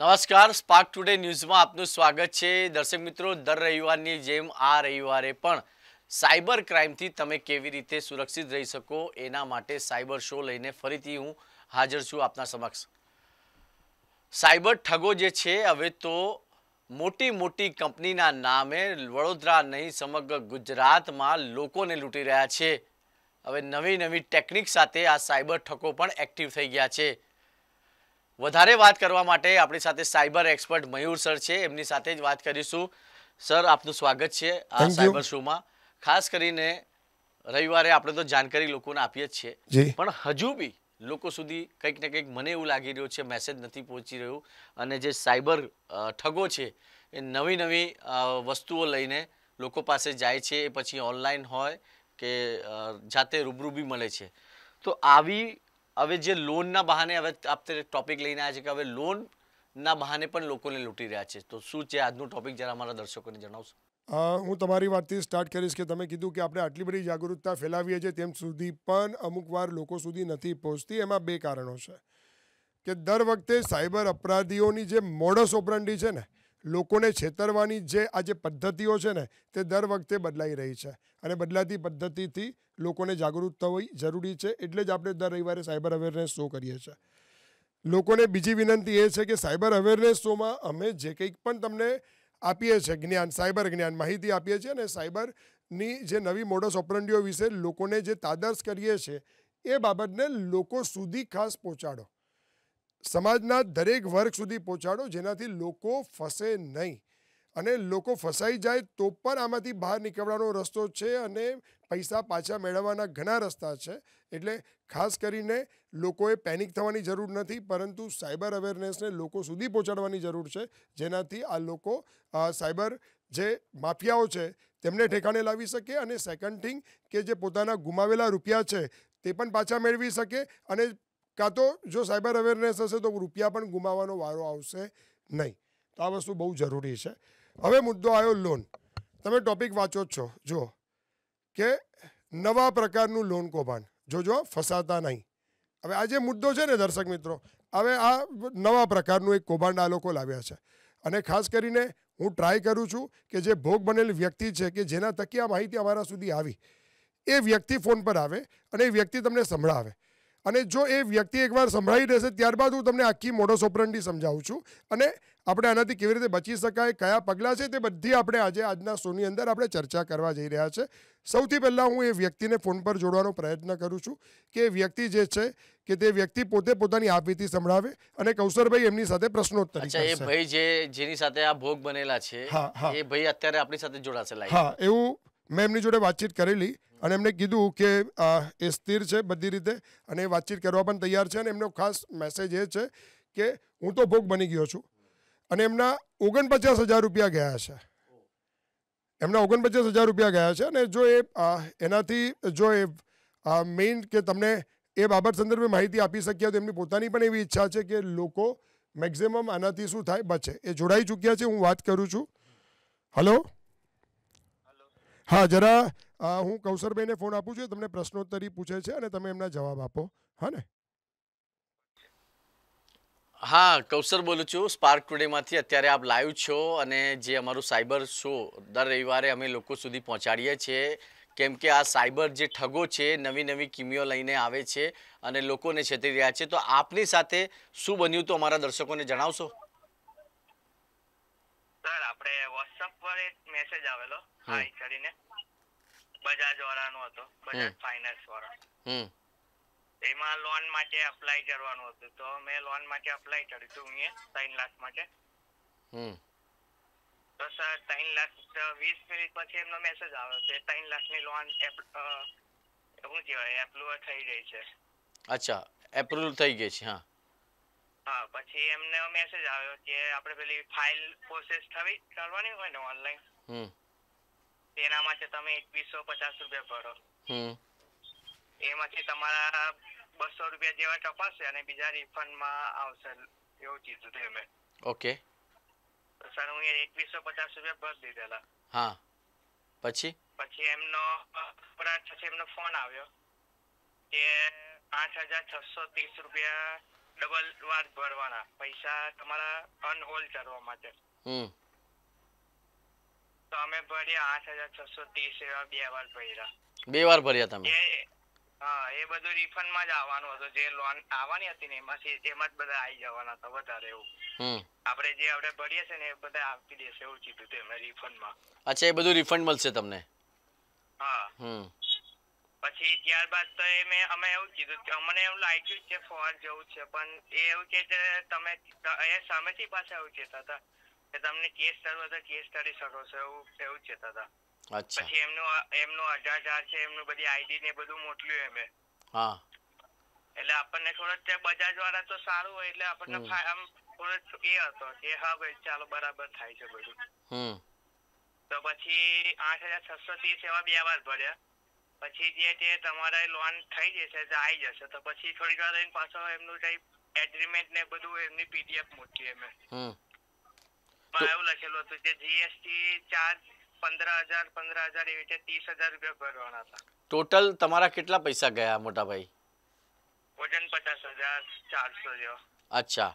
નમસ્કાર spark today ન્યૂઝમાં આપનું સ્વાગત છે દર્શક મિત્રો દર રવિવારની જેમ આ રવિવારે પણ સાયબર ક્રાઇમથી તમે કેવી રીતે સુરક્ષિત રહી શકો એના માટે સાયબર શો લઈને ફરીથી હું હાજર છું આપના સમક્ષ સાયબર ઠગો જે છે હવે તો મોટી મોટી કંપનીના નામે વડોદરા નહીં સમગ્ર ગુજરાતમાં લોકોને લૂંટી રહ્યા છે હવે નવી નવી ટેકનિક સાથે આ સાયબર ઠગો પણ એક્ટિવ થઈ ગયા છે વધારે વાત કરવા માટે આપણી સાથે સાયબર એક્સપર્ટ મયુર સર છે એમની સાથે જ વાત કરીશું સર આપનું સ્વાગત છે આ સાયબર શોમાં ખાસ કરીને રવિવારે આપણે તો જાણકારી લોકોને આપીએ જ છીએ પણ હજુ બી લોકો સુધી કંઈક ને કંઈક મને એવું લાગી રહ્યું છે મેસેજ નથી પહોંચી રહ્યું અને જે સાયબર ઠગો છે એ નવી નવી વસ્તુઓ લઈને લોકો પાસે જાય છે એ પછી ઓનલાઈન હોય કે જાતે રૂબરૂ બી મળે છે તો આવી હવે જે લોનના બહાને હવે આપણે ટોપિક લઈને આવ્યા છે કે હવે લોનના બહાને પણ લોકોને લૂંટી રહ્યા છે તો શું છે આજનું ટોપિક જરા અમારા દર્શકોને જણાવશો હું તમારી વાતથી સ્ટાર્ટ કરીશ કે તમે કીધું કે આપણે આટલી બધી જાગૃતતા ફેલાવીએ છીએ તેમ સુધી પણ અમુક વાર લોકો સુધી નથી પહોંચતી એમાં બે કારણો છે કે દર વખતે સાયબર અપરાધીઓની જે મોડસ ઓપરંડી છે ને લોકોને છેતરવાની જે આ જે પદ્ધતિઓ છે ને તે દર વખતે બદલાઈ રહી છે અને બદલાતી પદ્ધતિથી લોકોને જાગૃત થવી જરૂરી છે એટલે જ આપણે દર રવિવારે સાયબર અવેરનેસ શો કરીએ છીએ લોકોને બીજી વિનંતી એ છે કે સાયબર અવેરનેસ શોમાં અમે જે કંઈક પણ તમને આપીએ છીએ જ્ઞાન સાયબર જ્ઞાન માહિતી આપીએ છીએ અને સાયબરની જે નવી મોડસ ઓપરંડીઓ વિશે લોકોને જે તાદર્શ કરીએ છીએ એ બાબતને લોકો સુધી ખાસ પહોંચાડો સમાજના દરેક વર્ગ સુધી પહોંચાડો જેનાથી લોકો ફસે નહીં અને લોકો ફસાઈ જાય તો પણ આમાંથી બહાર નીકળવાનો રસ્તો છે અને પૈસા પાછા મેળવવાના ઘણા રસ્તા છે એટલે ખાસ કરીને લોકોએ પેનિક થવાની જરૂર નથી પરંતુ સાયબર અવેરનેસને લોકો સુધી પહોંચાડવાની જરૂર છે જેનાથી આ લોકો સાયબર જે માફિયાઓ છે તેમને ઠેકાણે લાવી શકે અને સેકન્ડ થિંગ કે જે પોતાના ગુમાવેલા રૂપિયા છે તે પણ પાછા મેળવી શકે અને કાં તો જો સાયબર અવેરનેસ હશે તો રૂપિયા પણ ગુમાવવાનો વારો આવશે નહીં તો આ વસ્તુ બહુ જરૂરી છે હવે મુદ્દો આવ્યો લોન તમે ટોપિક વાંચો છો જુઓ કે નવા પ્રકારનું લોન કૌભાંડ જોજો ફસાતા નહીં હવે આ જે મુદ્દો છે ને દર્શક મિત્રો હવે આ નવા પ્રકારનું એક કૌભાંડ આ લોકો લાવ્યા છે અને ખાસ કરીને હું ટ્રાય કરું છું કે જે ભોગ બનેલ વ્યક્તિ છે કે જેના તકે આ માહિતી અમારા સુધી આવી એ વ્યક્તિ ફોન પર આવે અને એ વ્યક્તિ તમને સંભળાવે અને જો એ વ્યક્તિ એકવાર સંભળાવી દેશે ત્યારબાદ હું તમને આખી મોટો સોપરંડી સમજાવું છું અને આપણે આનાથી કેવી રીતે બચી શકાય કયા પગલાં છે તે બધી આપણે આજે આજના શોની અંદર આપણે ચર્ચા કરવા જઈ રહ્યા છે સૌથી પહેલાં હું એ વ્યક્તિને ફોન પર જોડવાનો પ્રયત્ન કરું છું કે વ્યક્તિ જે છે કે તે વ્યક્તિ પોતે પોતાની આપવીતી સંભળાવે અને કૌશરભાઈ એમની સાથે પ્રશ્નોત્તર અચ્છા એ ભાઈ જે જેની સાથે આ ભોગ બનેલા છે એ ભાઈ અત્યારે આપણી સાથે જોડાશે લાઈવ હા એવું મેં એમની જોડે વાતચીત કરેલી અને એમને કીધું કે એ સ્થિર છે બધી રીતે અને એ વાતચીત કરવા પણ તૈયાર છે અને એમનો ખાસ મેસેજ એ છે કે હું તો ભોગ બની ગયો છું અને એમના ઓગણપચાસ હજાર રૂપિયા ગયા છે એમના ઓગણપચાસ હજાર રૂપિયા ગયા છે અને જો એ એનાથી જો એ મેઇન કે તમને એ બાબત સંદર્ભે માહિતી આપી શક્યા તો એમની પોતાની પણ એવી ઈચ્છા છે કે લોકો મેક્ઝિમમ આનાથી શું થાય બચે એ જોડાઈ ચૂક્યા છે હું વાત કરું છું હલો હા જરા હું કૌશરભાઈને ફોન આપું છું તમને પ્રશ્નોત્તરી પૂછે છે અને તમે એમના જવાબ આપો હા ને હા કૌશર બોલું છું સ્પાર્ક ટુડેમાંથી અત્યારે આપ લાઈવ છો અને જે અમારું સાયબર શો દર રવિવારે અમે લોકો સુધી પહોંચાડીએ છીએ કેમ કે આ સાયબર જે ઠગો છે નવી નવી કિમીઓ લઈને આવે છે અને લોકોને છેતરી રહ્યા છે તો આપની સાથે શું બન્યું તો અમારા દર્શકોને જણાવશો આપણે વોટ્સઅપ પર એક મેસેજ આવેલો હાઈ કરીને બજાજ વાળાનો હતો બજાજ ફાઇનાન્સ વાળા એમાં લોન માટે અપ્લાય કરવાનું હતું તો મેં લોન માટે અપ્લાય કર્યું હતું મેં ત્રણ લાખ માટે તો સર ત્રણ લાખ વીસ મિનિટ પછી એમનો મેસેજ આવ્યો કે ત્રણ લાખની લોન શું કહેવાય એપ્રુવલ થઈ ગઈ છે અચ્છા એપ્રુવલ થઈ ગઈ છે હા હા પછી એમને મેસેજ આવ્યો કે આપણે પેલી ફાઇલ પ્રોસેસ થવી કરવાની હોય ને ઓનલાઈન હમ તેના માટે તમે એકવીસો પચાસ રૂપિયા ભરો એમાંથી તમારા બસો રૂપિયા જેવા કપાશે અને બીજા રિફંડમાં આવશે એવું કીધું હતું એમણે ઓકે સર હું એ એકવીસો પચાસ રૂપિયા ભરી દીધેલા હા પછી પછી એમનો પછી એમનો ફોન આવ્યો કે આઠ હજાર છસો ત્રીસ રૂપિયા ડબલ વાર ભરવાના પૈસા તમારા અનહોલ કરવા માટે તો અમે ભર્યા આઠ હજાર છસો ત્રીસ એવા બે વાર ભર્યા બે વાર ભર્યા તમે હા એ બધું રિફંડ માં જ આવવાનું હતું જે લોન આવવાની હતી ને એમાંથી એમાં જ બધા આવી જવાના હતા વધારે એવું આપણે જે આપણે ભરીએ છે ને એ બધા આપી દેશે એવું કીધું હતું એમને રિફંડ માં અચ્છા એ બધું રિફંડ મળશે તમને હા હમ પછી ત્યારબાદ તો એ મેં અમે એવું કીધું કે અમને એવું લાગ્યું કે ફોર જવું છે પણ એ એવું કે તમે એ સામેથી પાછા એવું કહેતા હતા કે તમને કેસ કરવો તો કેસ કરી શકો છો એવું એવું કહેતા હતા પછી એમનું એમનું અઢાર હજાર છે એમનું બધી આઈડી ને બધું મોકલ્યું એમે હા એટલે આપણને થોડોક તે બજાજ વાળા તો સારું હોય એટલે આપણને આમ થોડો એ હતો કે હા ભાઈ ચાલો બરાબર થાય છે બધું તો પછી આઠ હજાર છસો ત્રીસ એવા બે વાર ભર્યા પછી જે તે તમારે લોન થઈ જશે તો આવી જશે તો પછી થોડી વાર રહીને પાછો એમનું કંઈ એગ્રીમેન્ટ ને બધું એમની પીડીએફ મૂકી અમે એવું લખેલું હતું જે જીએસટી ચાર્જ પંદર હજાર પંદર હજાર એવી રીતે ત્રીસ હજાર રૂપિયા ભરવાના હતા ટોટલ તમારા કેટલા પૈસા ગયા મોટાભાઈ ભાઈ વજન પચાસ હજાર ચારસો જેવો અચ્છા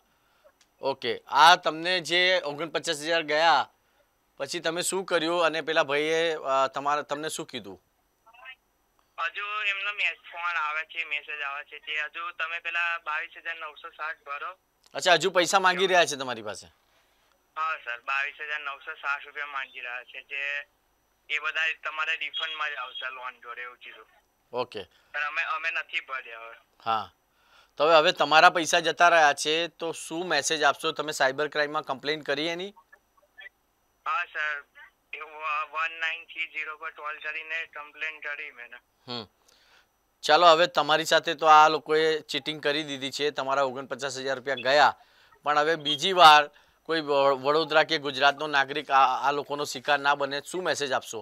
ઓકે આ તમને જે ઓગણપચાસ હજાર ગયા પછી તમે શું કર્યું અને પેલા ભાઈએ તમારા તમને શું કીધું હજુ એમનો ફોન આવે છે મેસેજ આવે છે તે હજુ તમે પેલા બાવીસ હજાર નવસો સાઠ ભરો અચ્છા હજુ પૈસા માંગી રહ્યા છે તમારી પાસે હા સર બાવીસ હજાર નવસો સાઠ રૂપિયા માંગી રહ્યા છે જે એ બધા તમારે રિફંડમાં જ આવશે લોન જોડે એવું કીધું ઓકે અમે અમે નથી ભર્યા હવે હા તો હવે હવે તમારા પૈસા જતા રહ્યા છે તો શું મેસેજ આપશો તમે સાયબર ક્રાઇમમાં કમ્પ્લેન કરી એની હા સર ચાલો હવે તમારી સાથે તો આ લોકોએ ચીટિંગ કરી દીધી છે તમારા ઓગણપચાસ હજાર રૂપિયા ગયા પણ હવે બીજી વાર કોઈ વડોદરા કે ગુજરાતનો નાગરિક આ લોકોનો શિકાર ના બને શું મેસેજ આપશો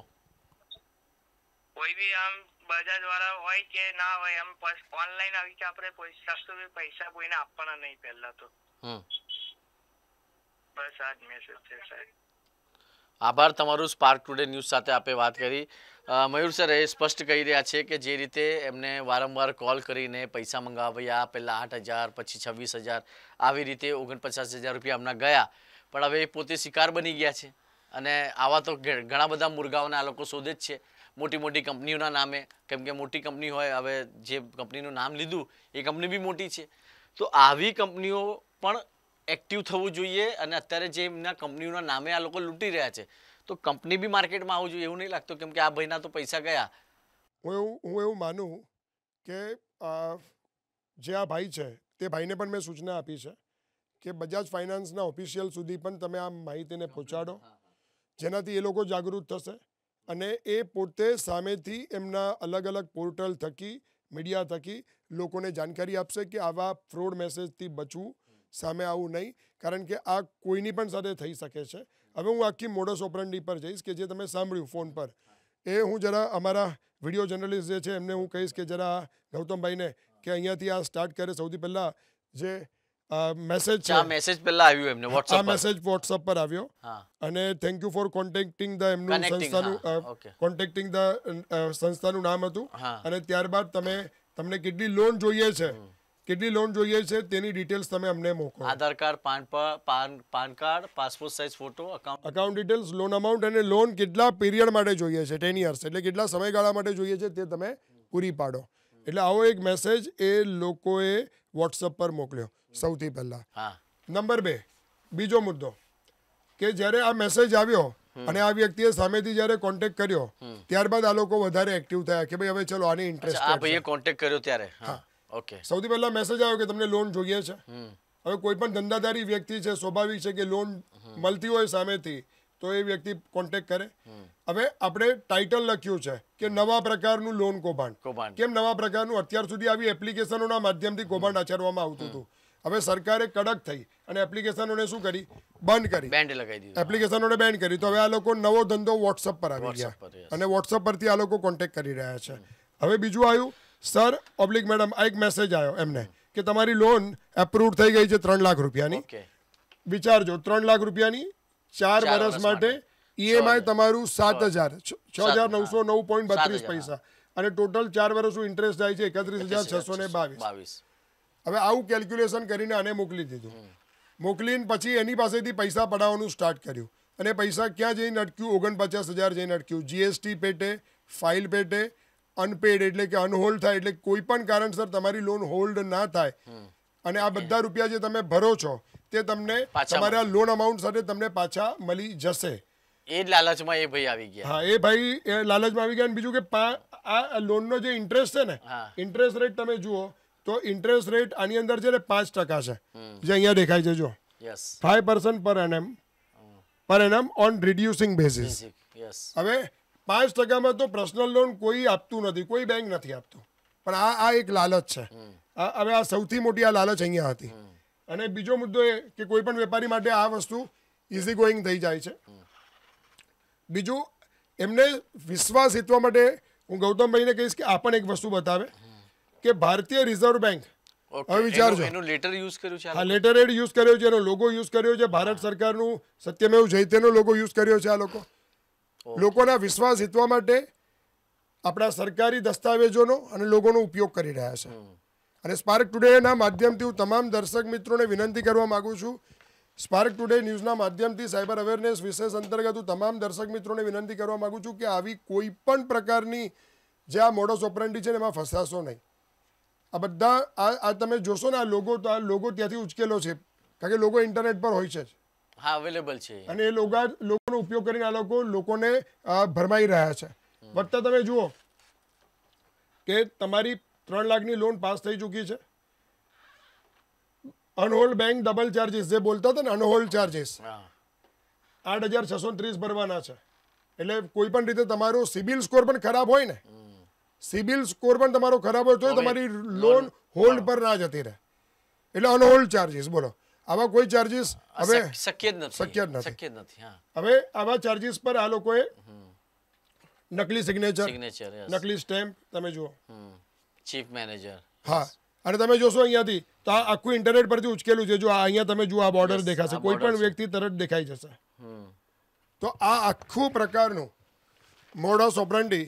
કોઈ બી આમ બજાજ વાળા હોય કે ના હોય આમ ઓનલાઈન આવી કે આપણે પૈસા તો પૈસા કોઈને આપવાના નહીં પહેલા તો હમ બસ આ જ મેસેજ છે સાહેબ આભાર તમારું સ્પાર્ક ટુડે ન્યૂઝ સાથે આપે વાત કરી મયુર સર એ સ્પષ્ટ કહી રહ્યા છે કે જે રીતે એમને વારંવાર કોલ કરીને પૈસા મંગાવ્યા પહેલાં આઠ હજાર પછી છવ્વીસ હજાર આવી રીતે ઓગણપચાસ હજાર રૂપિયા એમના ગયા પણ હવે એ પોતે શિકાર બની ગયા છે અને આવા તો ઘણા બધા મુર્ગાઓને આ લોકો શોધે જ છે મોટી મોટી કંપનીઓના નામે કેમ કે મોટી કંપની હોય હવે જે કંપનીનું નામ લીધું એ કંપની બી મોટી છે તો આવી કંપનીઓ પણ એક્ટિવ થવું જોઈએ અને અત્યારે જે એમના કંપનીઓના નામે આ લોકો લૂંટી રહ્યા છે તો કંપની બી માર્કેટમાં આવવું જોઈએ એવું નહીં લાગતું કેમ કે આ ભાઈના તો પૈસા ગયા હું એવું હું એવું માનું કે જે આ ભાઈ છે તે ભાઈને પણ મેં સૂચના આપી છે કે બજાજ ફાઇનાન્સના ઓફિશિયલ સુધી પણ તમે આ માહિતીને પહોંચાડો જેનાથી એ લોકો જાગૃત થશે અને એ પોતે સામેથી એમના અલગ અલગ પોર્ટલ થકી મીડિયા થકી લોકોને જાણકારી આપશે કે આવા ફ્રોડ મેસેજથી બચવું સામે આવું નહીં કારણ કે આ કોઈની પણ સાથે થઈ શકે છે હવે હું આખી મોડસ ઓપરંડી પર જઈશ કે જે તમે સાંભળ્યું ફોન પર એ હું જરા અમારા વિડીયો જર્નલિસ્ટ જે છે એમને હું કહીશ કે જરા ગૌતમભાઈને કે અહીંયાથી આ સ્ટાર્ટ કરે સૌથી પહેલાં જે મેસેજ છે આ મેસેજ પહેલા આવ્યો એમને WhatsApp પર આ મેસેજ WhatsApp પર આવ્યો અને thank you for contacting the એમનું સંસ્થાનું કોન્ટેક્ટિંગ ધ સંસ્થાનું નામ હતું અને ત્યારબાદ તમે તમને કેટલી લોન જોઈએ છે કેટલી લોન જોઈએ છે તેની ડિટેલ્સ તમે અમને મોકલો Aadhaar card PAN PAN PAN card passport size photo account account details loan amount અને લોન કેટલા પીરિયડ માટે જોઈએ છે ટેન યર્સ એટલે કેટલા સમયગાળા માટે જોઈએ છે તે તમે પૂરી પાડો એટલે આવો એક મેસેજ એ લોકોએ વોટ્સઅપ પર મોકલ્યો સૌથી પહેલા હા નંબર બે બીજો મુદ્દો કે જ્યારે આ મેસેજ આવ્યો અને આ વ્યક્તિએ સામેથી જ્યારે કોન્ટેક્ટ કર્યો ત્યારબાદ આ લોકો વધારે એક્ટિવ થયા કે ભાઈ હવે ચલો આની ઇન્ટરેસ્ટ આ ભાઈએ કોન્ટેક્ટ કર્યો ત્યારે હા ઓકે સૌથી પહેલા મેસેજ આવ્યો કે તમને લોન જોઈએ છે હવે કોઈ પણ ધંધાદારી વ્યક્તિ છે સ્વાભાવિક છે કે લોન મળતી હોય સામેથી તો એ વ્યક્તિ કોન્ટેક્ટ કરે હવે આપણે ટાઇટલ લખ્યું છે કે નવા પ્રકારનું લોન કૌભાંડ કેમ નવા પ્રકારનું અત્યાર સુધી આવી એપ્લિકેશનોના માધ્યમથી કૌભાંડ આચરવામાં આવતું હતું હવે સરકારે કડક થઈ અને એપ્લિકેશનોને શું કરી બંધ કરી બેન્ડ લગાવી દીધી એપ્લિકેશનોને બેન્ડ કરી તો હવે આ લોકો નવો ધંધો વોટ્સઅપ પર આવી ગયા અને વોટ્સઅપ પરથી આ લોકો કોન્ટેક્ટ કરી રહ્યા છે હવે બીજું આવ્યું સર ઓબ્લિક મેડમ આ એક મેસેજ આવ્યો એમને કે તમારી લોન એપ્રુવ થઈ ગઈ છે ત્રણ લાખ રૂપિયાની વિચારજો ત્રણ લાખ રૂપિયાની ચાર વર્ષ માટે ઈએમઆઈ e તમારું સાત હજાર છ હજાર નવસો નવ પોઈન્ટ બત્રીસ પૈસા અને ટોટલ ચાર વર્ષનું ઇન્ટરેસ્ટ થાય છે એકત્રીસ હજાર છસો ને બાવીસ હવે આવું કેલ્ક્યુલેશન કરીને આને મોકલી દીધું મોકલીને પછી એની પાસેથી પૈસા પડાવવાનું સ્ટાર્ટ કર્યું અને પૈસા ક્યાં જઈને અટક્યું ઓગણપચાસ હજાર જઈને અટક્યું જીએસટી પેટે ફાઇલ પેટે અનપેડ એટલે કે અનહોલ્ડ થાય એટલે કોઈ પણ કારણસર તમારી લોન હોલ્ડ ના થાય અને આ બધા રૂપિયા જે તમે ભરો છો તે તમને તમારા લોન અમાઉન્ટ સાથે તમને પાછા મળી જશે એ લાલચમાં એ ભાઈ આવી ગયા હા એ ભાઈ લાલચમાં આવી ગયા અને બીજું કે આ લોનનો જે ઇન્ટરેસ્ટ છે ને ઇન્ટરેસ્ટ રેટ તમે જુઓ તો ઇન્ટરેસ્ટ રેટ આની અંદર છે ને પાંચ ટકા છે જે અહીંયા દેખાય છે જો ફાઈવ પર્સન્ટ પર એમ પર એનએમ ઓન રિડ્યુસિંગ બેસિસ હવે પાંચ ટકામાં તો પર્સનલ લોન કોઈ આપતું નથી કોઈ બેંક નથી આપતું પણ આ આ એક લાલચ છે હવે આ સૌથી મોટી આ લાલચ અહીંયા હતી અને બીજો મુદ્દો એ કે કોઈ પણ વેપારી માટે આ વસ્તુ ઇઝી ગોઈંગ થઈ જાય છે બીજું એમને વિશ્વાસ જીતવા માટે હું ગૌતમભાઈને કહીશ કે આ પણ એક વસ્તુ બતાવે કે ભારતીય રિઝર્વ બેંક હવે વિચારજો એનો લેટર યુઝ કર્યો છે હા લેટર એડ યુઝ કર્યો છે એનો લોગો યુઝ કર્યો છે ભારત સરકારનું સત્યમેવ જયતેનો લોગો યુઝ કર્યો છે આ લોકો લોકોના વિશ્વાસ જીતવા માટે આપણા સરકારી દસ્તાવેજોનો અને લોકોનો ઉપયોગ કરી રહ્યા છે અને સ્પાર્ક ટુડેના માધ્યમથી હું તમામ દર્શક મિત્રોને વિનંતી કરવા માગું છું સ્પાર્ક ટુડે ન્યૂઝના માધ્યમથી સાયબર અવેરનેસ વિશેષ અંતર્ગત હું તમામ દર્શક મિત્રોને વિનંતી કરવા માગું છું કે આવી કોઈ પણ પ્રકારની જે આ મોડસ ઓપરેન્ટી છે એમાં ફસાશો નહીં આ બધા આ તમે જોશો ને આ લોગો તો આ લોગો ત્યાંથી ઉચકેલો છે કારણ કે લોગો ઇન્ટરનેટ પર હોય છે જ હા અવેલેબલ છે અને એ લોકો લોકોનો ઉપયોગ કરીને આ લોકો લોકોને ભરમાઈ રહ્યા છે વત્તા તમે જુઓ કે તમારી ત્રણ લાખની લોન પાસ થઈ ચૂકી છે અનહોલ્ડ બેંક ડબલ ચાર્જિસ જે બોલતા હતા ને અનહોલ્ડ ચાર્જિસ આઠ હજાર છસો ત્રીસ ભરવાના છે એટલે કોઈ પણ રીતે તમારો સિબિલ સ્કોર પણ ખરાબ હોય ને સિબિલ સ્કોર પણ તમારો ખરાબ હોય તો તમારી લોન હોલ્ડ પર ના જતી રહે એટલે અનહોલ્ડ ચાર્જિસ બોલો આવા કોઈ ચાર્જિસ હવે શક્ય જ નથી શક્ય જ નથી શક્ય જ નથી હવે આવા ચાર્જિસ પર આ લોકોએ નકલી સિગ્નેચર નકલી સ્ટેમ્પ તમે જુઓ ચીફ મેનેજર હા અને તમે જોશો અહીંયાથી તો આ આખું ઇન્ટરનેટ પરથી ઉચકેલું છે જો આ અહીંયા તમે જુઓ આ બોર્ડર દેખાશે કોઈ પણ વ્યક્તિ તરત દેખાઈ જશે તો આ આખું પ્રકારનું મોડો સોપરન્ટી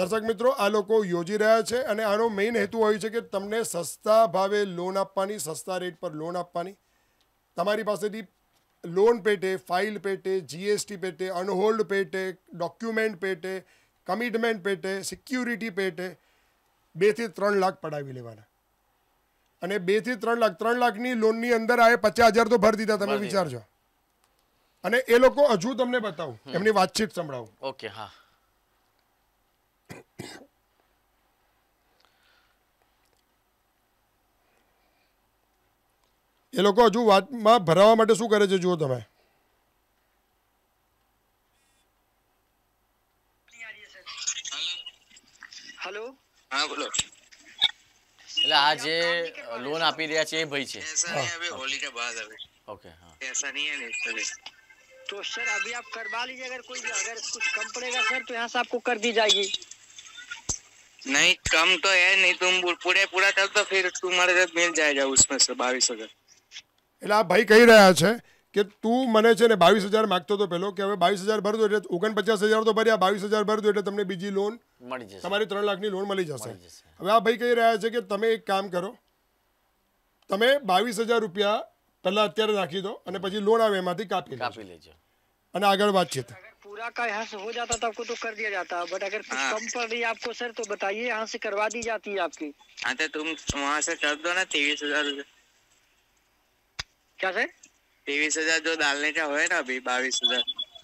દર્શક મિત્રો આ લોકો યોજી રહ્યા છે અને આનો મેઇન હેતુ હોય છે કે તમને સસ્તા ભાવે લોન આપવાની સસ્તા રેટ પર લોન આપવાની તમારી પાસેથી લોન પેટે ફાઇલ પેટે જીએસટી પેટે અનહોલ્ડ પેટે ડોક્યુમેન્ટ પેટે કમિટમેન્ટ પેટે સિક્યુરિટી પેટે બેથી ત્રણ લાખ પડાવી લેવાના અને બેથી ત્રણ લાખ ત્રણ લાખની લોનની અંદર આ પચાસ હજાર તો ભરી દીધા તમે વિચારજો અને એ લોકો હજુ તમને બતાવું એમની વાતચીત સંભળાવું ઓકે હા એ લોકો હજુ વાતમાં ભરાવા માટે શું કરે છે જુઓ તમે હેલો હા બોલો એટલે આ જે લોન આપી રહ્યા છે એ ભાઈ છે नहीं ઓકે હા तो सर अभी आप करवा लीजिए अगर कोई अगर कुछ कम पड़ेगा सर तो यहाँ से आपको कर दी जाएगी नहीं कम तो है नहीं तुम पूरे पूरा कर तो फिर तुम्हारे मिल जाएगा उसमें से बाईस अगर એટલે આ ભાઈ કહી રહ્યા છે કે તું મને છે ને બાવીસ હજાર માગતો હતો પેલો કે હવે બાવીસ હજાર ભરજો એટલે ઓગણપચાસ હજાર તો ભર્યા બાવીસ હજાર ભરજો એટલે તમને બીજી લોન મળી જશે તમારી ત્રણ લાખની લોન મળી જશે હવે આ ભાઈ કહી રહ્યા છે કે તમે એક કામ કરો તમે બાવીસ હજાર રૂપિયા પહેલા અત્યારે રાખી દો અને પછી લોન આવે એમાંથી કાપી કાપી લેજો અને આગળ વાતચીત પૂરા का यहाँ से हो जाता તો आपको तो कर दिया जाता बट अगर कुछ हाँ। कम पड़ रही है आपको सर तो बताइए यहाँ से करवा दी जाती है आपकी हाँ तो तुम वहाँ से क्या सर तेईस हजार जो डालने का है ना अभी बाईस हजार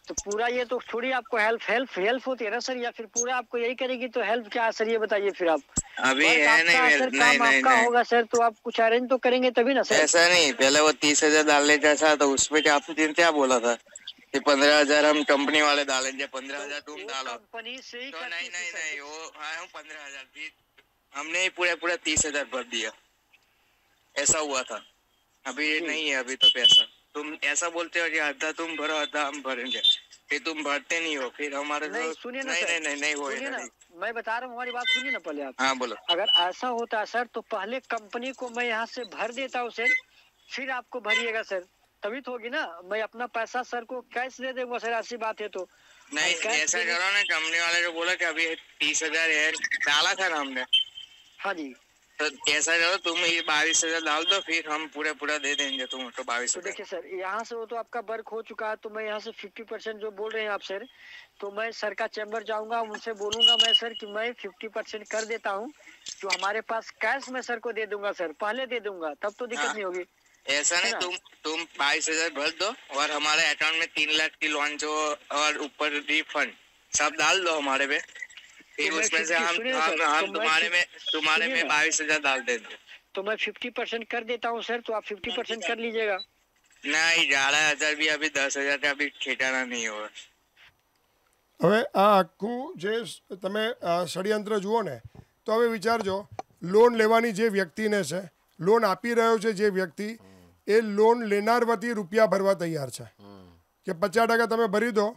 तो पूरा ये तो थोड़ी आपको हेल्प हेल्प हेल्प होती है ना सर या फिर पूरा आपको यही करेगी तो हेल्प क्या सर ये बताइए फिर आप अभी है नहीं, नहीं नहीं, काम नहीं, आपका नहीं, होगा सर तो आप कुछ अरेंज तो करेंगे तभी ना सर ऐसा नहीं पहले वो तीस हजार डालने का था तो उसमें क्या आपने दिन क्या बोला था कि पंद्रह हजार हम कंपनी वाले डालेंगे पंद्रह तो हजार तुम डालो कंपनी से ही तो नहीं नहीं नहीं वो पंद्रह हजार हमने पूरा पूरा तीस हजार भर दिया ऐसा हुआ था अभी ये हम्म। नहीं है अभी तो पैसा तुम ऐसा बोलते हो कि आधा तुम भरो आधा हम भरेंगे फिर तुम भरते नहीं हो फिर हमारे नहीं सुनिए ना नहीं, नहीं नहीं नहीं वो ना, नहीं। मैं बता रहा हूँ हमारी बात सुनिए ना पहले आप हाँ बोलो अगर ऐसा होता सर तो पहले कंपनी को मैं यहाँ से भर देता हूँ सर फिर आपको भरिएगा सर तभी तो होगी ना मैं अपना पैसा सर को कैश दे दूंगा सर ऐसी बात है तो नहीं ऐसा करो ना कंपनी वाले को बोला कि अभी तीस हजार डाला था ना हमने हाँ जी तो ऐसा तुम ये बाईस हजार डाल दो फिर हम पूरा पूरा दे देंगे तुम तो बाईस तो देखिए सर यहाँ से वो तो आपका वर्क हो चुका है तो मैं यहाँ से फिफ्टी परसेंट जो बोल रहे हैं आप सर तो मैं सर का चैम्बर जाऊंगा उनसे बोलूंगा मैं सर कि मैं फिफ्टी परसेंट कर देता हूँ जो हमारे पास कैश मैं सर को दे दूंगा सर पहले दे दूंगा तब तो दिक्कत हाँ। नहीं होगी ऐसा नहीं तुम तुम बाईस हजार भर दो और हमारे अकाउंट में तीन लाख की लोन जो और ऊपर रिफंड सब डाल दो हमारे पे उसमें से हम हम, हम तुम्हारे में तुम्हारे में बाईस हजार डाल देते तो मैं फिफ्टी परसेंट कर देता हूँ सर तो आप फिफ्टी परसेंट कर लीजिएगा नहीं ग्यारह हजार भी अभी દસ હજાર અભી ઠેકાણા નહીં હોય હવે આ આખું જે તમે ષડયંત્ર જુઓ ને તો હવે વિચારજો લોન લેવાની જે વ્યક્તિને છે લોન આપી રહ્યો છે જે વ્યક્તિ એ લોન લેનાર વતી રૂપિયા ભરવા તૈયાર છે કે પચાસ ટકા તમે ભરી દો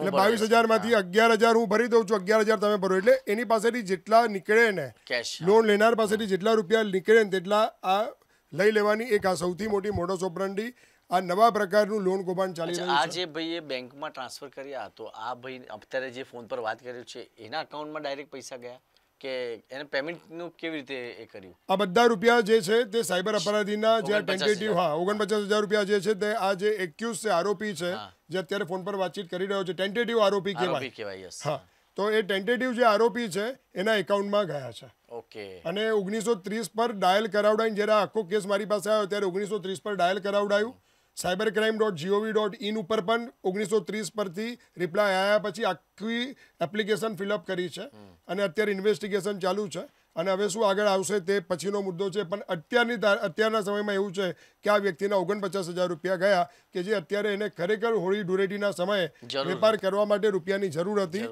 એટલે બાવીસ હજાર માંથી અગિયાર હજાર હું ભરી દઉં છું અગિયાર હજાર તમે ભરો એટલે એની પાસેથી જેટલા નીકળે ને લોન લેનાર પાસેથી જેટલા રૂપિયા નીકળે ને તેટલા આ લઈ લેવાની એક આ સૌથી મોટી મોટો સોપરંડી આ નવા પ્રકારનું લોન કૌભાંડ ચાલી રહ્યું છે આ જે ભાઈએ બેંકમાં ટ્રાન્સફર કર્યા તો આ ભાઈ અત્યારે જે ફોન પર વાત કર્યો છે એના અકાઉન્ટમાં ડાયરેક્ટ પૈસા ગયા કે એને પેમેન્ટનું કેવી રીતે એ કર્યું આ બધા રૂપિયા જે છે તે સાયબર અપરાધીના જે ટેન્ટેટિવ હા ઓગણપચાસ હજાર રૂપિયા જે છે તે આ જે એક્યુઝ છે આરોપી છે જે અત્યારે ફોન પર વાતચીત કરી રહ્યો છે ટેન્ટેટિવ આરોપી કહેવાય હા તો એ ટેન્ટેટિવ જે આરોપી છે એના એકાઉન્ટમાં ગયા છે ઓકે અને ઓગણીસો ત્રીસ પર ડાયલ કરાવડાવીને જ્યારે આખો કેસ મારી પાસે આવ્યો ત્યારે ઓગણીસો ત્રીસ પર ડાયલ કરાવડાયું cyber crime dot G O V ઉપર પણ ઓગણીસો ત્રીસ પરથી રિપ્લાય આવ્યા પછી આખી એપ્લિકેશન ફિલઅપ કરી છે અને અત્યારે ઇન્વેસ્ટિગેશન ચાલુ છે અને હવે શું આગળ આવશે તે પછીનો મુદ્દો છે પણ અત્યારની અત્યારના સમયમાં એવું છે કે આ વ્યક્તિના ઓગણપચાસ હજાર રૂપિયા ગયા કે જે અત્યારે એને ખરેખર હોળી ધૂળેટીના સમયે વેપાર કરવા માટે રૂપિયાની જરૂર હતી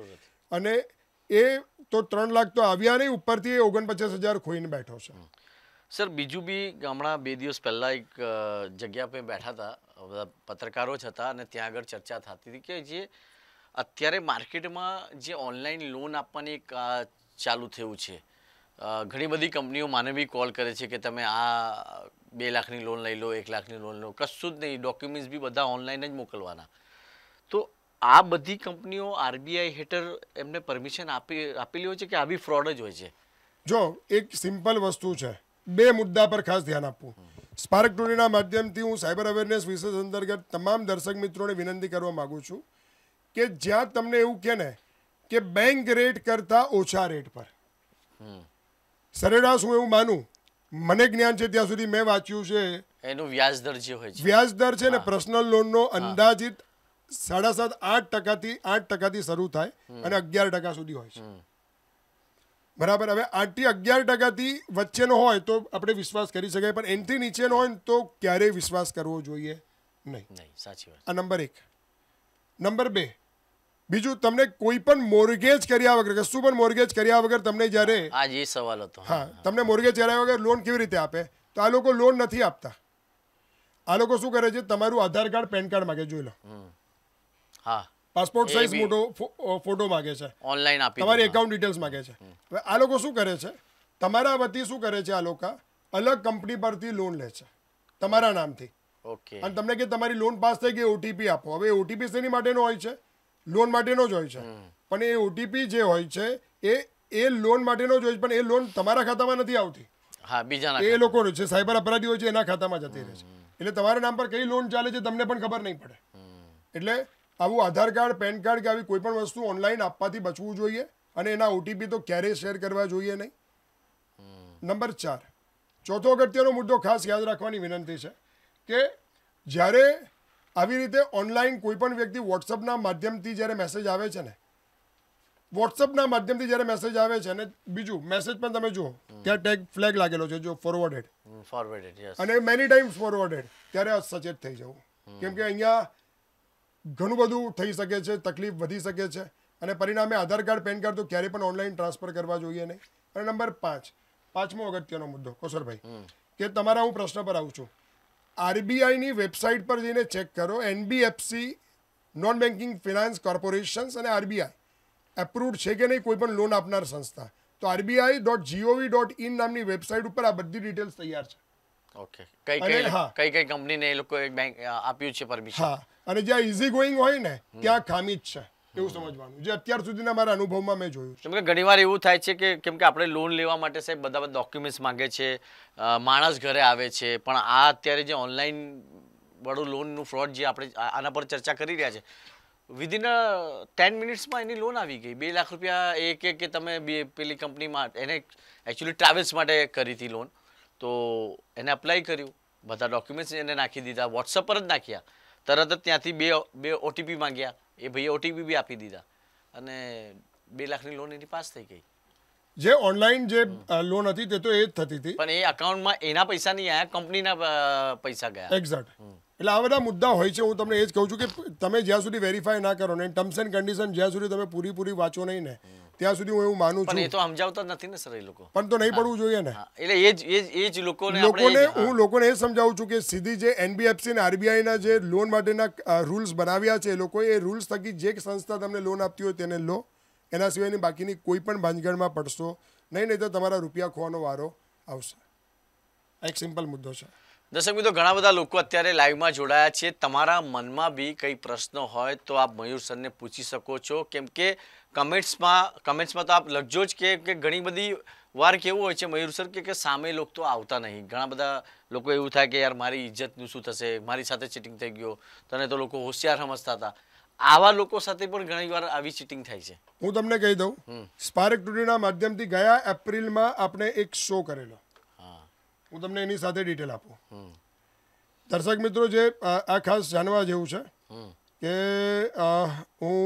અને એ તો ત્રણ લાખ તો આવ્યા નહીં ઉપરથી એ ઓગણપચાસ હજાર ખોઈને બેઠો છે સર બીજું બી હમણાં બે દિવસ પહેલાં એક જગ્યા પર બેઠા હતા બધા પત્રકારો જ હતા અને ત્યાં આગળ ચર્ચા થતી હતી કે જે અત્યારે માર્કેટમાં જે ઓનલાઈન લોન આપવાની એક ચાલુ થયું છે ઘણી બધી કંપનીઓ મને બી કોલ કરે છે કે તમે આ બે લાખની લોન લઈ લો એક લાખની લોન લો કશું જ નહીં ડોક્યુમેન્ટ્સ બી બધા ઓનલાઈન જ મોકલવાના તો આ બધી કંપનીઓ આરબીઆઈ હેઠળ એમને પરમિશન આપી આપેલી હોય છે કે આ બી ફ્રોડ જ હોય છે જો એક સિમ્પલ વસ્તુ છે બે મુદ્દા પર ખાસ ધ્યાન આપવું સ્પાર્ક ટુડેના માધ્યમથી હું સાયબર અવેરનેસ વિશેષ અંતર્ગત તમામ દર્શક મિત્રોને વિનંતી કરવા માગું છું કે જ્યાં તમને એવું કે ને કે બેંક રેટ કરતાં ઓછા રેટ પર સરેરાશ હું એવું માનું મને જ્ઞાન છે ત્યાં સુધી મેં વાંચ્યું છે એનું વ્યાજ દર જે હોય છે છે ને પર્સનલ લોનનો અંદાજિત સાડા સાત આઠ ટકાથી આઠ ટકાથી શરૂ થાય અને અગિયાર ટકા સુધી હોય છે બરાબર હવે આઠથી અગિયાર ટકાથી વચ્ચેનો હોય તો આપણે વિશ્વાસ કરી શકાય પણ એનથી નીચેનો હોય તો ક્યારેય વિશ્વાસ કરવો જોઈએ નહીં નહીં સાચી વાત આ નંબર એક નંબર બે બીજું તમને કોઈ પણ મોર્ગેજ કર્યા વગર કશું પણ મોર્ગેજ કર્યા વગર તમને જ્યારે આ જે સવાલ હતો હા તમને મોર્ગેજ કર્યા વગર લોન કેવી રીતે આપે તો આ લોકો લોન નથી આપતા આ લોકો શું કરે છે તમારું આધાર કાર્ડ પેન કાર્ડ માંગે જોઈ લો હા પાસપોર્ટ સાઇઝ મોટો ફોટો માગે છે ઓનલાઈન આપી તમારી એકાઉન્ટ ડિટેલ્સ માંગે છે હવે આ લોકો શું કરે છે તમારા વતી શું કરે છે આ લોકો અલગ કંપની પરથી લોન લે છે તમારા નામથી ઓકે અને તમને કે તમારી લોન પાસ થઈ ગઈ ઓટીપી આપો હવે ઓટીપી શેની માટેનો હોય છે લોન માટેનો જ હોય છે પણ એ ઓટીપી જે હોય છે એ એ લોન માટેનો જ હોય છે પણ એ લોન તમારા ખાતામાં નથી આવતી હા બીજાના એ લોકો છે સાયબર અપરાધી હોય છે એના ખાતામાં જતી રહે છે એટલે તમારા નામ પર કઈ લોન ચાલે છે તમને પણ ખબર નહીં પડે એટલે આવું આધાર કાર્ડ પેન કાર્ડ કે આવી કોઈ પણ વસ્તુ ઓનલાઈન આપવાથી બચવું જોઈએ અને એના ઓટીપી તો ક્યારેય શેર કરવા જોઈએ નહીં નંબર ચાર ચોથો અગત્યનો મુદ્દો ખાસ યાદ રાખવાની વિનંતી છે કે જ્યારે આવી રીતે ઓનલાઈન કોઈપણ વ્યક્તિ વોટ્સઅપના માધ્યમથી જ્યારે મેસેજ આવે છે ને વોટ્સઅપના માધ્યમથી જ્યારે મેસેજ આવે છે અને બીજું મેસેજ પણ તમે જુઓ ત્યાં ટેગ ફ્લેગ લાગેલો છે જો ફોરવર્ડેડ ફોરવર્ડેડ અને મેની ટાઈમ ફોરવર્ડેડ ત્યારે સચેત થઈ જવું કેમ કે અહીંયા ઘણું બધું થઈ શકે છે તકલીફ વધી શકે છે અને પરિણામે આધાર કાર્ડ પેન કાર્ડ તો ક્યારે પણ ઓનલાઈન ટ્રાન્સફર કરવા જોઈએ નહીં અને નંબર પાંચ પાંચમો અગત્યનો મુદ્દો કોશરભાઈ કે તમારા હું પ્રશ્ન પર આવું છું આરબીઆઈની વેબસાઇટ પર જઈને ચેક કરો NBFC non banking finance corporations અને આરબીઆઈ એપ્રુવડ છે કે નહીં કોઈ પણ લોન આપનાર સંસ્થા તો RBI dot G O V dot website ઉપર આ બધી ડિટેલ્સ તૈયાર છે ઓકે કઈ કઈ કઈ કઈ કંપનીને એ લોકો બેંક આપ્યું છે પરમિશન હા અને જ્યાં ઇઝી ગોઈંગ હોય ને ત્યાં ખામી જ છે એવું સમજવાનું જે અત્યાર સુધીના મારા અનુભવમાં મેં જોયું કેમ કે ઘણીવાર એવું થાય છે કે કેમ કે આપણે લોન લેવા માટે સાહેબ બધા બધા ડોક્યુમેન્ટ્સ માંગે છે માણસ ઘરે આવે છે પણ આ અત્યારે જે ઓનલાઈન વાળું લોનનું ફ્રોડ જે આપણે આના પર ચર્ચા કરી રહ્યા છે વિધિન ટેન મિનિટ્સમાં એની લોન આવી ગઈ બે લાખ રૂપિયા એક કે તમે બે પેલી કંપનીમાં એને એકચ્યુઅલી ટ્રાવેલ્સ માટે કરી હતી લોન તો એને અપ્લાય કર્યું બધા ડોક્યુમેન્ટ્સ એને નાખી દીધા વોટ્સઅપ પર જ નાખ્યા તરત જ ત્યાંથી બે બે ઓટીપી માંગ્યા એ ભાઈએ ઓટીપી બી આપી દીધા અને બે લાખની લોન એની પાસ થઈ ગઈ જે ઓનલાઈન જે લોન હતી તે તો એ જ થતી હતી પણ એ અકાઉન્ટમાં એના પૈસા નહીં આવ્યા કંપનીના પૈસા ગયા એક્ઝેક્ટ એટલે આ બધા મુદ્દા હોય છે હું તમને એ જ કહું છું કે તમે જ્યાં સુધી વેરીફાઈ ના કરો ને ટર્મ્સ એન્ડ કન્ડિશન જ્યાં સુધી તમે પૂરી પૂરી વાંચો નહીં ને ત્યાં સુધી હું એવું માનું છું પણ એ તો સમજાવતા નથી ને સર એ લોકો પણ તો નહીં પડવું જોઈએ ને એટલે એ જ એ જ લોકોને લોકોને હું લોકોને એ સમજાવું છું કે સીધી જે એનબીએફસી અને આરબીઆઈના જે લોન માટેના રૂલ્સ બનાવ્યા છે એ લોકોએ એ રૂલ્સ થકી જે સંસ્થા તમને લોન આપતી હોય તેને લો એના સિવાયની બાકીની કોઈ પણ ભાંજગઢમાં પડશો નહીં નહીં તો તમારા રૂપિયા ખોવાનો વારો આવશે એક સિમ્પલ મુદ્દો છે દર્શક મિત્રો ઘણા બધા લોકો અત્યારે લાઈવમાં જોડાયા છે તમારા મનમાં બી કંઈ પ્રશ્નો હોય તો આપ મયુર સરને પૂછી શકો છો કેમ કે કમેન્ટ્સમાં કમેન્ટ્સમાં તો આપ લખજો જ કે કે ઘણી બધી વાર કેવું હોય છે મયુર સર કે સામે લોકો તો આવતા નહીં ઘણા બધા લોકો એવું થાય કે યાર મારી ઇજ્જતનું શું થશે મારી સાથે ચીટિંગ થઈ ગયો તને તો લોકો હોશિયાર સમજતા હતા આવા લોકો સાથે પણ ઘણી વાર આવી ચીટિંગ થાય છે હું તમને કહી દઉં સ્પાર્ક ટુડેના માધ્યમથી ગયા એપ્રિલમાં આપણે એક શો કરેલો હું તમને એની સાથે ડિટેલ આપું દર્શક મિત્રો જે આ ખાસ જાણવા જેવું છે કે હું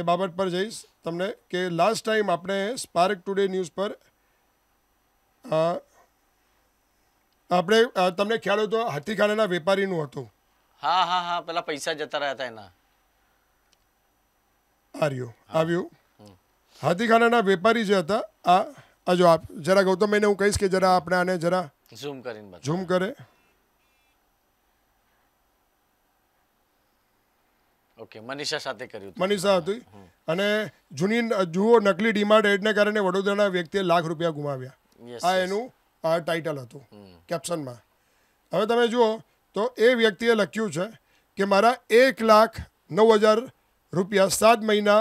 એ બાબત પર જઈશ તમને કે લાસ્ટ ટાઈમ આપણે સ્પાર્ક ટુડે ન્યૂઝ પર આપણે તમને ખ્યાલ હતો હાથીખાનાના વેપારીનું હતું હા હા હા પેલા પૈસા જતા રહ્યા હતા એના આર્યો આવ્યું હાથીખાનાના વેપારી જે હતા આ જો આપ જરા ગૌતમ એને હું કહીશ કે જરા આપણે આને જરા ઝૂમ કરીને ઝૂમ કરે ઓકે મનીષા સાથે કર્યું મનીષા હતી અને જૂની જુઓ નકલી ડીમાર્ટ એડને કારણે વડોદરાના વ્યક્તિએ લાખ રૂપિયા ગુમાવ્યા આ એનું આ ટાઇટલ હતું કેપ્શનમાં હવે તમે જુઓ તો એ વ્યક્તિએ લખ્યું છે કે મારા એક લાખ નવ હજાર રૂપિયા સાત મહિના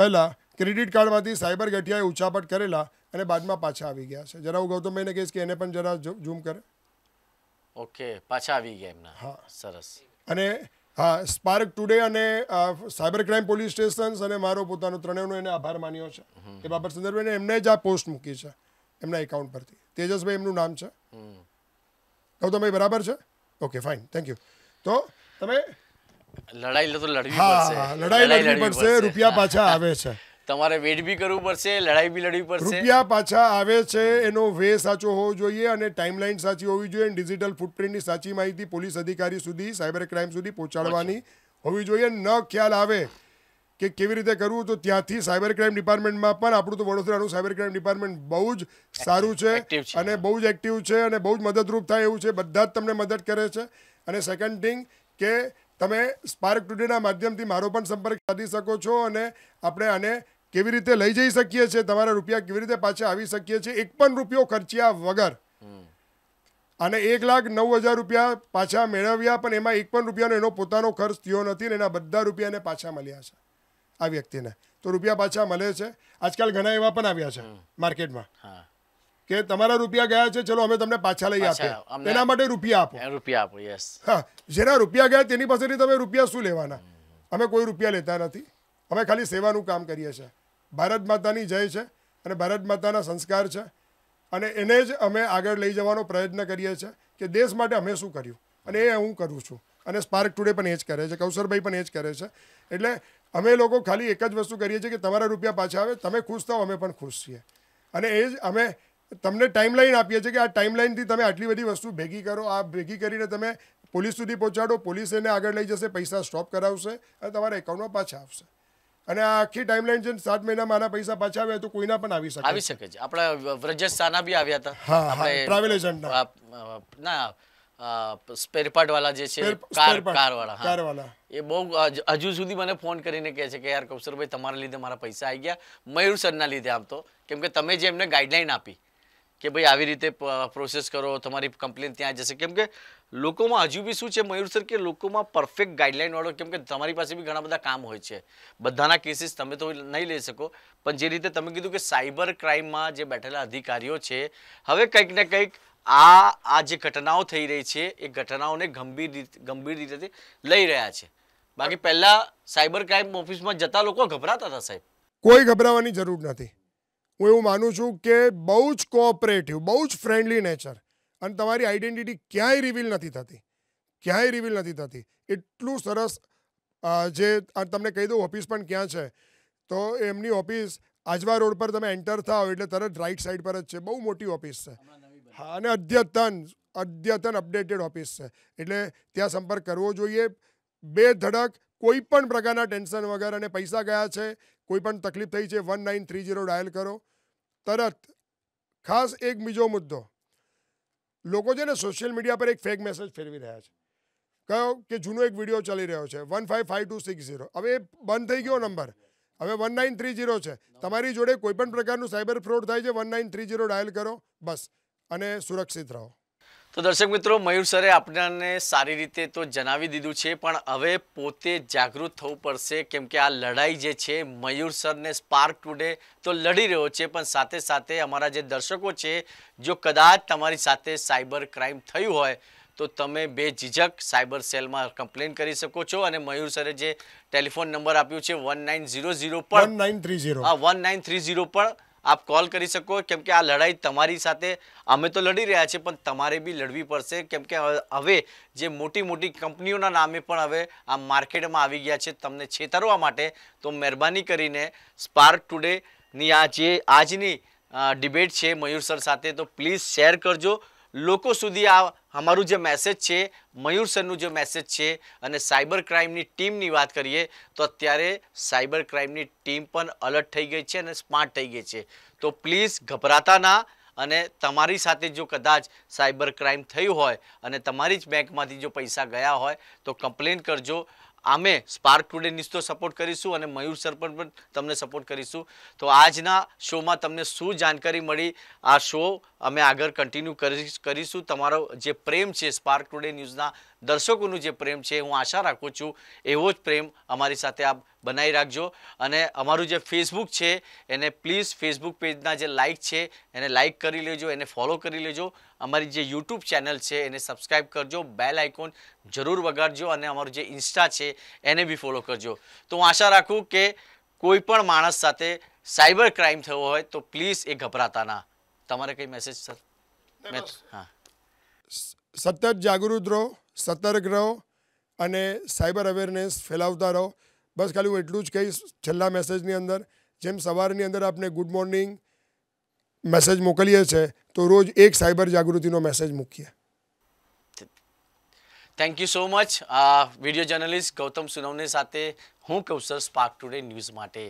પહેલા ક્રેડિટ કાર્ડમાંથી સાયબર ગઠિયાએ ઉછાપટ કરેલા અને બાદમાં પાછા આવી ગયા છે જરા હું ગૌતમ મહિને કહીશ કે એને પણ જરા ઝૂમ કરે ઓકે પાછા આવી ગયા એમના હા સરસ અને હા સ્પાર્ક ટુડે અને સાયબર ક્રાઇમ પોલીસ સ્ટેશન અને મારો પોતાનો ત્રણેયનો એને આભાર માન્યો છે કે બાબર સંદર્ભે એમને જ આ પોસ્ટ મૂકી છે એમના એકાઉન્ટ પરથી તેજસભાઈ એમનું નામ છે ગૌતમભાઈ બરાબર છે ઓકે ફાઇન થેન્ક યુ તો તમે લડાઈ તો લડવી લડાઈ લડવી પડશે રૂપિયા પાછા આવે છે તમારે વેટ બી કરવું પડશે લડાઈ બી લડવી પડશે રૂપિયા પાછા આવે છે એનો વે સાચો હોવો જોઈએ અને ટાઈમલાઈન સાચી હોવી જોઈએ ડિજિટલ ફૂટપ્રિન્ટની સાચી માહિતી પોલીસ અધિકારી સુધી સાયબર ક્રાઇમ સુધી પહોંચાડવાની હોવી જોઈએ ન ખ્યાલ આવે કે કેવી રીતે કરવું તો ત્યાંથી સાયબર ક્રાઇમ ડિપાર્ટમેન્ટમાં પણ આપણું તો વડોદરાનું સાયબર ક્રાઇમ ડિપાર્ટમેન્ટ બહુ જ સારું છે અને બહુ જ એક્ટિવ છે અને બહુ જ મદદરૂપ થાય એવું છે બધા જ તમને મદદ કરે છે અને સેકન્ડ થિંગ કે તમે સ્પાર્ક ટુડેના માધ્યમથી મારો પણ સંપર્ક સાધી શકો છો અને આપણે આને કેવી રીતે લઈ જઈ શકીએ છીએ તમારા રૂપિયા કેવી રીતે પાછા આવી શકીએ છીએ એક પણ રૂપિયો ખર્ચ્યા વગર અને એક લાખ નવ હજાર રૂપિયા પાછા મેળવ્યા પણ એમાં એક પણ રૂપિયાનો એનો પોતાનો ખર્ચ થયો નથી ને એના બધા રૂપિયાને પાછા મળ્યા છે આ વ્યક્તિને તો રૂપિયા પાછા મળે છે આજકાલ ઘણા એવા પણ આવ્યા છે માર્કેટમાં કે તમારા રૂપિયા ગયા છે ચલો અમે તમને પાછા લઈ આપીએ એના માટે રૂપિયા આપો રૂપિયા આપો યસ હા જેના રૂપિયા ગયા તેની પાસેથી તમે રૂપિયા શું લેવાના અમે કોઈ રૂપિયા લેતા નથી અમે ખાલી સેવાનું કામ કરીએ છીએ ભારત માતાની જય છે અને ભારત માતાના સંસ્કાર છે અને એને જ અમે આગળ લઈ જવાનો પ્રયત્ન કરીએ છીએ કે દેશ માટે અમે શું કર્યું અને એ હું કરું છું અને સ્પાર્ક ટુડે પણ એ જ કરે છે કૌશરભાઈ પણ એ જ કરે છે એટલે અમે લોકો ખાલી એક જ વસ્તુ કરીએ છીએ કે તમારા રૂપિયા પાછા આવે તમે ખુશ થાવ અમે પણ ખુશ છીએ અને એ જ અમે તમને ટાઈમલાઈન આપીએ છીએ કે આ ટાઈમલાઈનથી તમે આટલી બધી વસ્તુ ભેગી કરો આ ભેગી કરીને તમે પોલીસ સુધી પહોંચાડો પોલીસ એને આગળ લઈ જશે પૈસા સ્ટોપ કરાવશે અને તમારા એકાઉન્ટમાં પાછા આવશે અને આખી ટાઈમલાઈન છે સાત મહિનામાં આના પૈસા પાછા આવે તો કોઈના પણ આવી શકે આવી શકે છે આપણા વ્રજેશ સાના બી આવ્યા હતા આપણે ટ્રાવેલ એજન્ટ ના સ્પેર વાળા જે છે કાર કાર વાળા કાર વાળા એ બહુ હજુ સુધી મને ફોન કરીને કહે છે કે યાર કૌશરભાઈ તમારા લીધે મારા પૈસા આવી ગયા મયુર સરના લીધે આમ તો કેમ કે તમે જે એમને ગાઈડલાઈન આપી કે ભાઈ આવી રીતે પ્રોસેસ કરો તમારી કમ્પ્લેન ત્યાં જશે કેમ કે લોકોમાં હજુ બી શું છે મયુર સર કે લોકોમાં પરફેક્ટ ગાઈડલાઇનવાળો કેમ કે તમારી પાસે બી ઘણા બધા કામ હોય છે બધાના કેસીસ તમે તો નહીં લઈ શકો પણ જે રીતે તમે કીધું કે સાયબર ક્રાઇમમાં જે બેઠેલા અધિકારીઓ છે હવે કંઈક ને કંઈક આ આ જે ઘટનાઓ થઈ રહી છે એ ઘટનાઓને ગંભીર રીતે ગંભીર રીતે લઈ રહ્યા છે બાકી પહેલાં સાયબર ક્રાઇમ ઓફિસમાં જતા લોકો ગભરાતા હતા સાહેબ કોઈ ગભરાવાની જરૂર નથી હું એવું માનું છું કે બહુ જ કોઓપરેટિવ બહુ જ ફ્રેન્ડલી નેચર અને તમારી આઈડેન્ટિટી ક્યાંય રિવીલ નથી થતી ક્યાંય રિવીલ નથી થતી એટલું સરસ જે તમને કહી દઉં ઓફિસ પણ ક્યાં છે તો એમની ઓફિસ આજવા રોડ પર તમે એન્ટર થાઓ એટલે તરત રાઈટ સાઈડ પર જ છે બહુ મોટી ઓફિસ છે હા અને અદ્યતન અદ્યતન અપડેટેડ ઓફિસ છે એટલે ત્યાં સંપર્ક કરવો જોઈએ બે ધડક કોઈ પણ પ્રકારના ટેન્શન વગર અને પૈસા ગયા છે કોઈ પણ તકલીફ થઈ છે one nine three zero dial કરો તરત ખાસ એક બીજો મુદ્દો લોકો છે ને સોશિયલ મીડિયા પર એક ફેક મેસેજ ફેરવી રહ્યા છે કયો કે જૂનો એક વિડીયો ચાલી રહ્યો છે one five five two six zero હવે એ બંધ થઈ ગયો નંબર હવે વન નાઇન થ્રી ઝીરો છે તમારી જોડે કોઈપણ પ્રકારનું સાયબર ફ્રોડ થાય છે one nine three zero dial કરો બસ અને સુરક્ષિત રહો તો દર્શક મિત્રો મયુર સરે આપણને સારી રીતે તો જણાવી દીધું છે પણ હવે પોતે જાગૃત થવું પડશે કેમ કે આ લડાઈ જે છે મયુર સરને સ્પાર્ક ટુડે તો લડી રહ્યો છે પણ સાથે સાથે અમારા જે દર્શકો છે જો કદાચ તમારી સાથે સાયબર ક્રાઇમ થયું હોય તો તમે બે ઝીઝક સાયબર સેલમાં કમ્પ્લેન કરી શકો છો અને મયુર સરે જે ટેલિફોન નંબર આપ્યો છે વન નાઇન ઝીરો ઝીરો પણ નાઇન થ્રી ઝીરો હા વન નાઇન થ્રી ઝીરો પણ આપ કોલ કરી શકો કેમ કે આ લડાઈ તમારી સાથે અમે તો લડી રહ્યા છીએ પણ તમારે બી લડવી પડશે કેમ કે હવે જે મોટી મોટી કંપનીઓના નામે પણ હવે આ માર્કેટમાં આવી ગયા છે તમને છેતરવા માટે તો મહેરબાની કરીને સ્પાર્ક ટુડેની આ જે આજની ડિબેટ છે મયુર સર સાથે તો પ્લીઝ શેર કરજો લોકો સુધી આ અમારું જે મેસેજ છે મયુર સરનું જે મેસેજ છે અને સાયબર ક્રાઇમની ટીમની વાત કરીએ તો અત્યારે સાયબર ક્રાઇમની ટીમ પણ અલર્ટ થઈ ગઈ છે અને સ્માર્ટ થઈ ગઈ છે તો પ્લીઝ ગભરાતા ના અને તમારી સાથે જો કદાચ સાયબર ક્રાઇમ થયું હોય અને તમારી જ બેંકમાંથી જો પૈસા ગયા હોય તો કમ્પ્લેન કરજો અમે સ્પાર્ક ટુડે તો સપોર્ટ કરીશું અને મયુર સર પણ તમને સપોર્ટ કરીશું તો આજના શોમાં તમને શું જાણકારી મળી આ શો અમે આગળ કન્ટિન્યુ કરીશું તમારો જે પ્રેમ છે સ્પાર્ક ટુડે ન્યૂઝના દર્શકોનું જે પ્રેમ છે હું આશા રાખું છું એવો જ પ્રેમ અમારી સાથે આપ બનાવી રાખજો અને અમારું જે ફેસબુક છે એને પ્લીઝ ફેસબુક પેજના જે લાઇક છે એને લાઇક કરી લેજો એને ફોલો કરી લેજો અમારી જે યુટ્યુબ ચેનલ છે એને સબસ્ક્રાઈબ કરજો બેલ આઇકોન જરૂર વગાડજો અને અમારું જે ઇન્સ્ટા છે એને બી ફોલો કરજો તો હું આશા રાખું કે કોઈ પણ માણસ સાથે સાયબર ક્રાઇમ થયો હોય તો પ્લીઝ એ ગભરાતા ના તમારે કંઈ મેસેજ સર હા સતત જાગૃત રહો સતર્ક રહો અને સાયબર અવેરનેસ ફેલાવતા રહો બસ ખાલી હું એટલું જ કહીશ છેલ્લા મેસેજની અંદર જેમ સવારની અંદર આપણે ગુડ મોર્નિંગ મેસેજ મોકલીએ છીએ તો રોજ એક સાયબર જાગૃતિનો મેસેજ મૂકીએ thank you so much video journalist Gautam Sunvani સાથે હું કૌશલ સ્પાર્ક ટુડે ન્યૂઝ માટે